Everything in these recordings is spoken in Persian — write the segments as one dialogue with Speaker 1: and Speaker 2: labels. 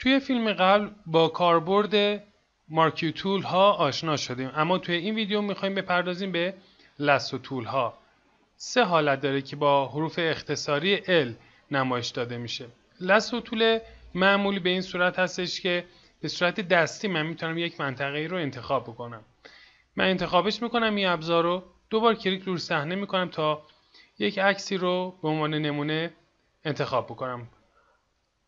Speaker 1: توی فیلم قبل با کاربرد مارکیو تول ها آشنا شدیم اما توی این ویدیو میخوایم بپردازیم به لست و ها سه حالت داره که با حروف اختصاری ال نمایش داده میشه لسو و معمولی به این صورت هستش که به صورت دستی من میتونم یک منطقه ای رو انتخاب بکنم من انتخابش میکنم این ابزار رو دوبار کلیک روی صحنه میکنم تا یک عکسی رو به عنوان نمونه انتخاب بکنم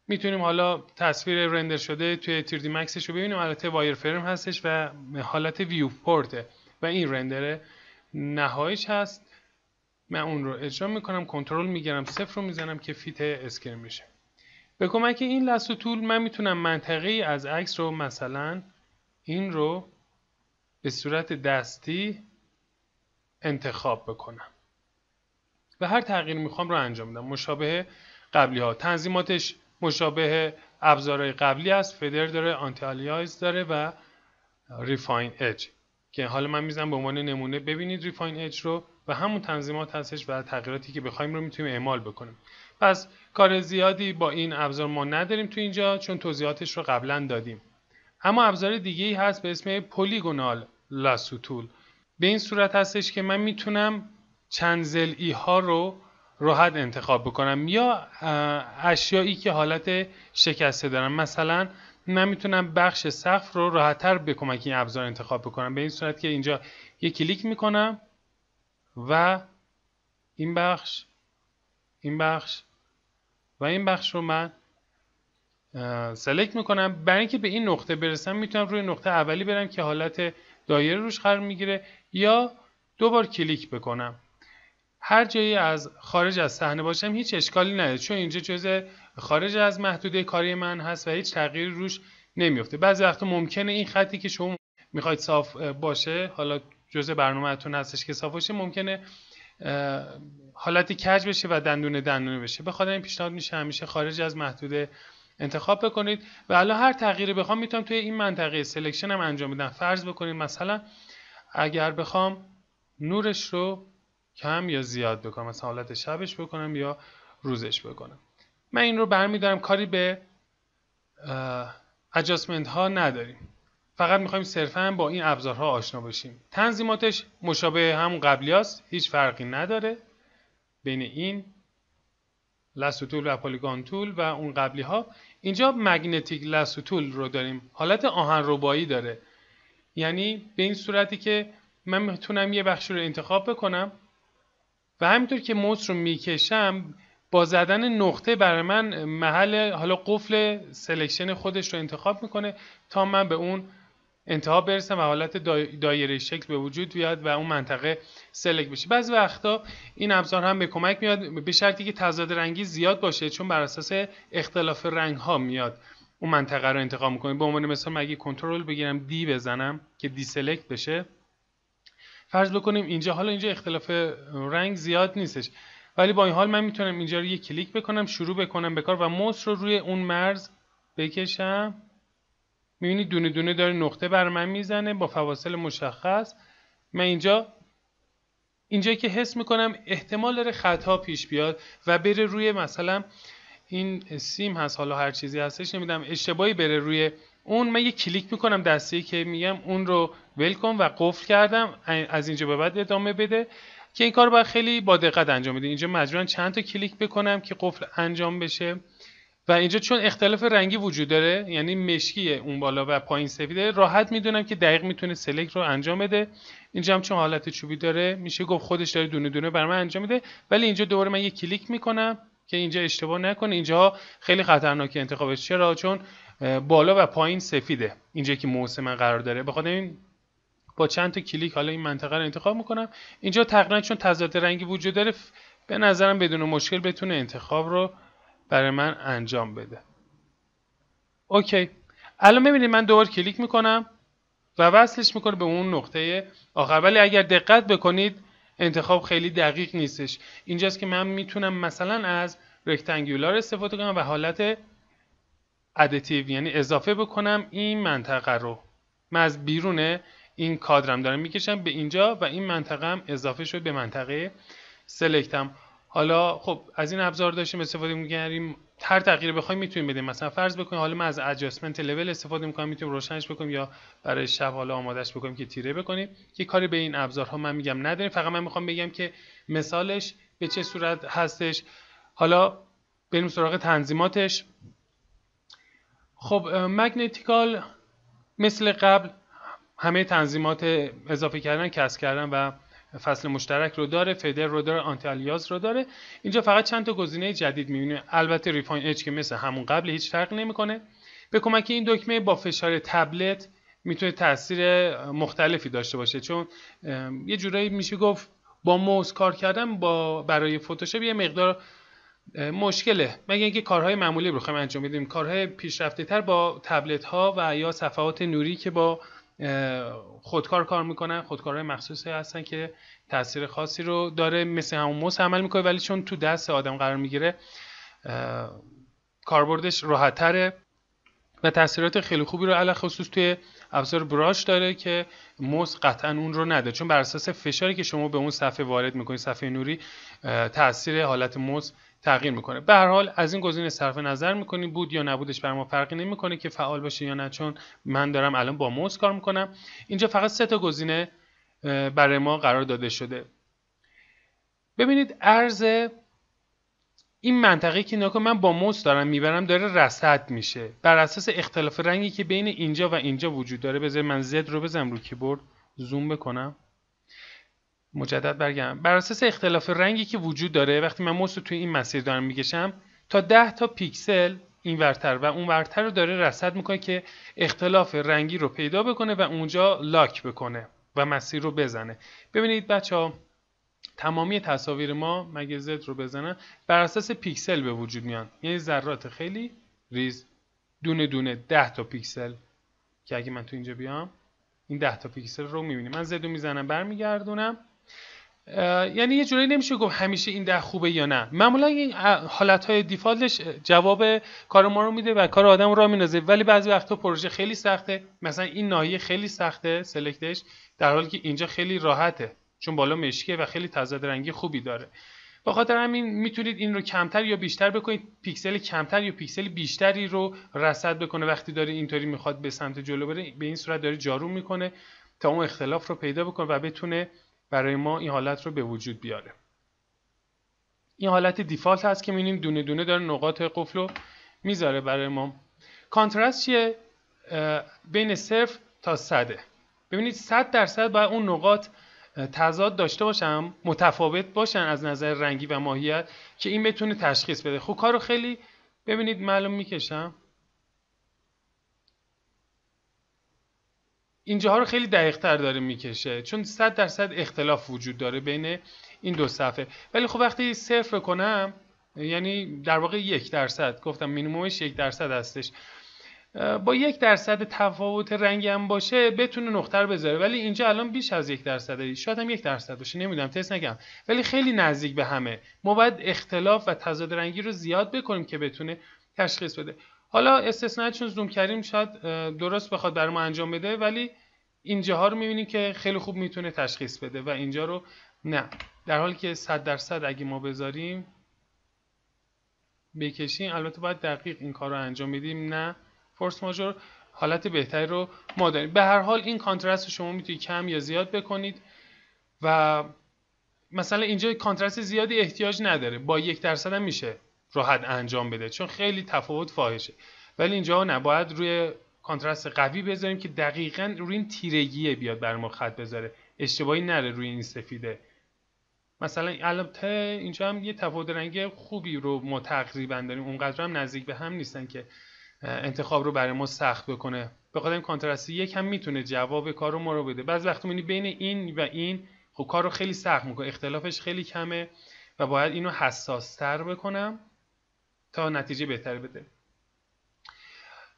Speaker 1: میتونیم حالا تصویر رندر شده توی 3D مکسش رو ببینیم حالت وایر فریم هستش و حالت ویو پورته و این رندر نهاییش هست من اون رو اجرا میکنم کنترل میگیرم صفر رو میزنم که فیت اسکرین میشه به کمک این لست طول من میتونم منطقه از عکس رو مثلا این رو به صورت دستی انتخاب بکنم و هر تغییر میخوام رو انجام بدم مشابه قبلی ها تنظیماتش مشابه ابزارهای قبلی است فدر داره آنتی داره و ریفاین اج که حالا من میزنم به عنوان نمونه ببینید ریفاین اج رو و همون تنظیمات هستش و تغییراتی که بخوایم رو میتونیم اعمال بکنیم پس کار زیادی با این ابزار ما نداریم تو اینجا چون توضیحاتش رو قبلا دادیم اما ابزار دیگه ای هست به اسم پولیگونال لاسو تول به این صورت هستش که من میتونم چند زل ها رو راحت انتخاب بکنم یا اشیایی که حالت شکسته دارن مثلا من میتونم بخش سقف رو راحتتر به کمک این ابزار انتخاب بکنم به این صورت که اینجا یه کلیک میکنم و این بخش این بخش و این بخش رو من سلکت میکنم برای اینکه به این نقطه برسم میتونم روی نقطه اولی برم که حالت دایره روش قرار میگیره یا دوبار کلیک بکنم هر جایی از خارج از صحنه باشم هیچ اشکالی نداره چون اینجا جزء خارج از محدوده کاری من هست و هیچ تغییر روش نمیفته بعضی وقتا ممکنه این خطی که شما میخواید صاف باشه حالا جزء برنامهتون هستش که صاف باشه ممکنه حالتی کج بشه و دندونه دندونه بشه به این پیشنهاد میشه همیشه خارج از محدوده انتخاب بکنید و الان هر تغییری بخوام میتونم توی این منطقه سلکشن هم انجام بدم فرض بکنید مثلا اگر بخوام نورش رو کم یا زیاد بکنم مثلا حالت شبش بکنم یا روزش بکنم من این رو برمیدارم کاری به اجاسمنت ها نداریم فقط میخوایم صرفا با این ابزارها آشنا بشیم تنظیماتش مشابه همون قبلی هست، هیچ فرقی نداره بین این لسو تول و پولیگان تول و اون قبلی ها اینجا مگنتیک لسو تول رو داریم حالت آهن ربایی داره یعنی به این صورتی که من میتونم یه بخش رو انتخاب بکنم و همینطور که موس رو میکشم با زدن نقطه برای من محل حالا قفل سلکشن خودش رو انتخاب میکنه تا من به اون انتها برسم و حالت دایره شکل به وجود بیاد و اون منطقه سلک بشه بعضی وقتا این ابزار هم به کمک میاد به شرطی که تضاد رنگی زیاد باشه چون بر اساس اختلاف رنگ ها میاد اون منطقه رو انتخاب میکنه به عنوان مثال مگه کنترل بگیرم دی بزنم که دی سلک بشه فرض بکنیم اینجا حالا اینجا اختلاف رنگ زیاد نیستش ولی با این حال من میتونم اینجا رو یه کلیک بکنم شروع بکنم به کار و موس رو روی اون مرز بکشم میبینید دونه دونه داره نقطه بر من میزنه با فواصل مشخص من اینجا اینجا که حس میکنم احتمال داره خطا پیش بیاد و بره روی مثلا این سیم هست حالا هر چیزی هستش نمیدم اشتباهی بره روی اون من یه کلیک میکنم دسته که میگم اون رو ول کن و قفل کردم از اینجا به بعد ادامه بده که این کار باید خیلی با دقت انجام بده اینجا مجبورم چند تا کلیک بکنم که قفل انجام بشه و اینجا چون اختلاف رنگی وجود داره یعنی مشکی اون بالا و پایین سفیده راحت میدونم که دقیق میتونه سلکت رو انجام بده اینجا هم چون حالت چوبی داره میشه گفت خودش داره دونه دونه بر من انجام میده ولی اینجا دوباره من یه کلیک میکنم که اینجا اشتباه نکنه اینجا خیلی خطرناکی انتخابش چرا چون بالا و پایین سفیده اینجا که موس من قرار داره بخاطر این با چند تا کلیک حالا این منطقه رو انتخاب میکنم اینجا تقریبا چون تضاد رنگی وجود داره به نظرم بدون مشکل بتونه انتخاب رو برای من انجام بده اوکی الان میبینید من دوبار کلیک میکنم و وصلش میکنه به اون نقطه آخر ولی اگر دقت بکنید انتخاب خیلی دقیق نیستش اینجاست که من میتونم مثلا از رکتنگولار استفاده کنم و حالت ادتیو یعنی اضافه بکنم این منطقه رو من از بیرون این کادرم دارم میکشم به اینجا و این منطقه هم اضافه شد به منطقه سلکتم حالا خب از این ابزار داشتیم استفاده میکنیم. هر تغییر بخوایم میتونیم بدیم مثلا فرض بکنیم حالا من از ادجاستمنت لول استفاده میکنم میتونیم روشنش بکنیم یا برای شب حالا آمادهش بکنیم که تیره بکنیم که کاری به این ابزارها من میگم نداریم فقط من میخوام بگم که مثالش به چه صورت هستش حالا بریم سراغ تنظیماتش خب مگنتیکال مثل قبل همه تنظیمات اضافه کردن کسب کردن و فصل مشترک رو داره فدر رو داره آنتی رو داره اینجا فقط چند تا گزینه جدید میبینیم البته ریفاین اچ که مثل همون قبل هیچ فرق نمیکنه به کمک این دکمه با فشار تبلت میتونه تاثیر مختلفی داشته باشه چون یه جورایی میشه گفت با موس کار کردن با برای فتوشاپ یه مقدار مشکله مگه اینکه کارهای معمولی رو بخوایم انجام بدیم کارهای پیشرفته تر با تبلت ها و یا صفحات نوری که با خودکار کار میکنن خودکارهای مخصوصی هستن که تاثیر خاصی رو داره مثل همون موس عمل میکنه ولی چون تو دست آدم قرار میگیره کاربردش تره و تاثیرات خیلی خوبی رو علاوه خصوص توی ابزار براش داره که موس قطعا اون رو نداره چون بر اساس فشاری که شما به اون صفحه وارد میکنید صفحه نوری تاثیر حالت موس تغییر میکنه به هر حال از این گزینه صرف نظر میکنیم بود یا نبودش بر ما فرقی نمیکنه که فعال باشه یا نه چون من دارم الان با موس کار میکنم اینجا فقط سه تا گزینه برای ما قرار داده شده ببینید ارز این منطقه که من با موس دارم میبرم داره رصد میشه بر اساس اختلاف رنگی که بین اینجا و اینجا وجود داره بذار من زد رو بزنم رو کیبورد زوم بکنم مجدد برگردم بر اساس اختلاف رنگی که وجود داره وقتی من موس رو توی این مسیر دارم میگشم تا 10 تا پیکسل این ورتر و اون ورتر رو داره رصد میکنه که اختلاف رنگی رو پیدا بکنه و اونجا لاک بکنه و مسیر رو بزنه ببینید بچه ها تمامی تصاویر ما مگه زد رو بزنن بر اساس پیکسل به وجود میان یعنی ذرات خیلی ریز دونه دونه 10 تا پیکسل که اگه من تو اینجا بیام این 10 تا پیکسل رو میبینیم من زد رو میزنم برمیگردونم یعنی یه جوری نمیشه گفت همیشه این ده خوبه یا نه معمولا این حالت های دیفالتش جواب کار ما رو میده و کار آدم رو میندازه ولی بعضی وقتا پروژه خیلی سخته مثلا این ناحیه خیلی سخته سلکتش در حالی که اینجا خیلی راحته چون بالا مشکه و خیلی تضاد رنگی خوبی داره با خاطر همین میتونید این رو کمتر یا بیشتر بکنید پیکسل کمتر یا پیکسل بیشتری رو رصد بکنه وقتی داره اینطوری میخواد به سمت جلو بره به این صورت داره جارو میکنه تا اون اختلاف رو پیدا بکنه و بتونه برای ما این حالت رو به وجود بیاره این حالت دیفالت هست که میبینیم دونه دونه داره نقاط قفل رو میذاره برای ما کانترست چیه بین صرف تا صده ببینید 100 درصد باید اون نقاط تضاد داشته باشن متفاوت باشن از نظر رنگی و ماهیت که این بتونه تشخیص بده خب کارو خیلی ببینید معلوم میکشم اینجاها رو خیلی دقیق داره میکشه چون 100 درصد اختلاف وجود داره بین این دو صفحه ولی خب وقتی صفر کنم یعنی در واقع یک درصد گفتم مینیمومش یک درصد هستش با یک درصد تفاوت رنگ هم باشه بتونه نقطه رو بذاره ولی اینجا الان بیش از یک درصد شاید هم یک درصد باشه نمیدونم تست نگم ولی خیلی نزدیک به همه ما باید اختلاف و تضاد رنگی رو زیاد بکنیم که بتونه تشخیص بده حالا استثناء چون زوم کردیم شاید درست بخواد برای ما انجام بده ولی ها رو میبینیم که خیلی خوب میتونه تشخیص بده و اینجا رو نه در حالی که 100 درصد اگه ما بذاریم بکشیم البته باید دقیق این کار رو انجام میدیم نه فورس ماجور. حالت بهتری رو ما داریم به هر حال این کانترست رو شما میتونید کم یا زیاد بکنید و مثلا اینجا کانترست زیادی احتیاج نداره با یک درصد هم میشه راحت انجام بده چون خیلی تفاوت فاحشه ولی اینجا نه باید روی کنتراست قوی بذاریم که دقیقا روی این تیرگی بیاد بر ما خط بذاره اشتباهی نره روی این سفیده مثلا البته اینجا هم یه تفاوت رنگ خوبی رو ما تقریبا داریم اونقدر هم نزدیک به هم نیستن که انتخاب رو برای ما سخت بکنه به خاطر این کنتراست یک هم میتونه جواب کار رو ما رو بده بعض وقت میبینی بین این و این خب رو خیلی سخت میکنه اختلافش خیلی کمه و باید اینو تر بکنم تا نتیجه بهتری بده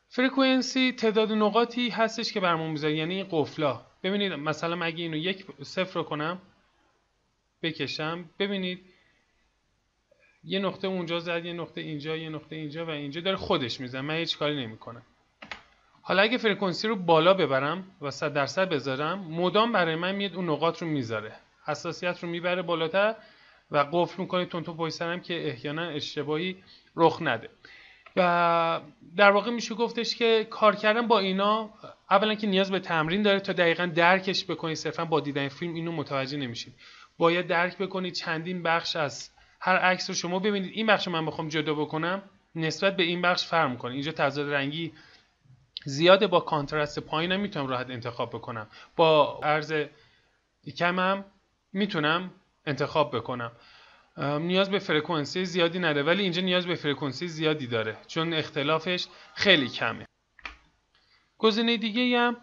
Speaker 1: فرکانسی تعداد نقاطی هستش که برمون میذاره یعنی این قفلا ببینید مثلا اگه اینو یک صفر رو کنم بکشم ببینید یه نقطه اونجا زد یه نقطه اینجا یه نقطه اینجا و اینجا داره خودش میزنه من هیچ کاری نمیکنم حالا اگه فرکانسی رو بالا ببرم و 100 درصد بذارم مدام برای من میاد اون نقاط رو میذاره حساسیت رو میبره بالاتر و قفل میکنید تون تو که احیانا اشتباهی رخ نده و در واقع میشه گفتش که کار کردن با اینا اولا که نیاز به تمرین داره تا دقیقا درکش بکنید صرفا با دیدن فیلم اینو متوجه نمیشید باید درک بکنید چندین بخش از هر عکس رو شما ببینید این بخش رو من بخوام جدا بکنم نسبت به این بخش فرم کنید اینجا تضاد رنگی زیاده با کانترست پایینم میتونم راحت انتخاب بکنم با عرض کمم میتونم انتخاب بکنم نیاز به فرکانسی زیادی نداره ولی اینجا نیاز به فرکانسی زیادی داره چون اختلافش خیلی کمه گزینه دیگه هم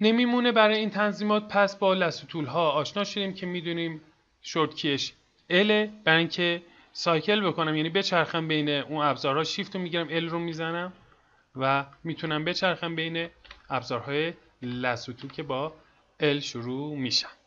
Speaker 1: نمیمونه برای این تنظیمات پس با لسوتول ها آشنا شدیم که میدونیم شورتکیش کیش ال برای اینکه سایکل بکنم یعنی بچرخم بین اون ابزارها شیفت رو میگیرم ال رو میزنم و میتونم بچرخم بین ابزارهای لسوتو که با ال شروع میشن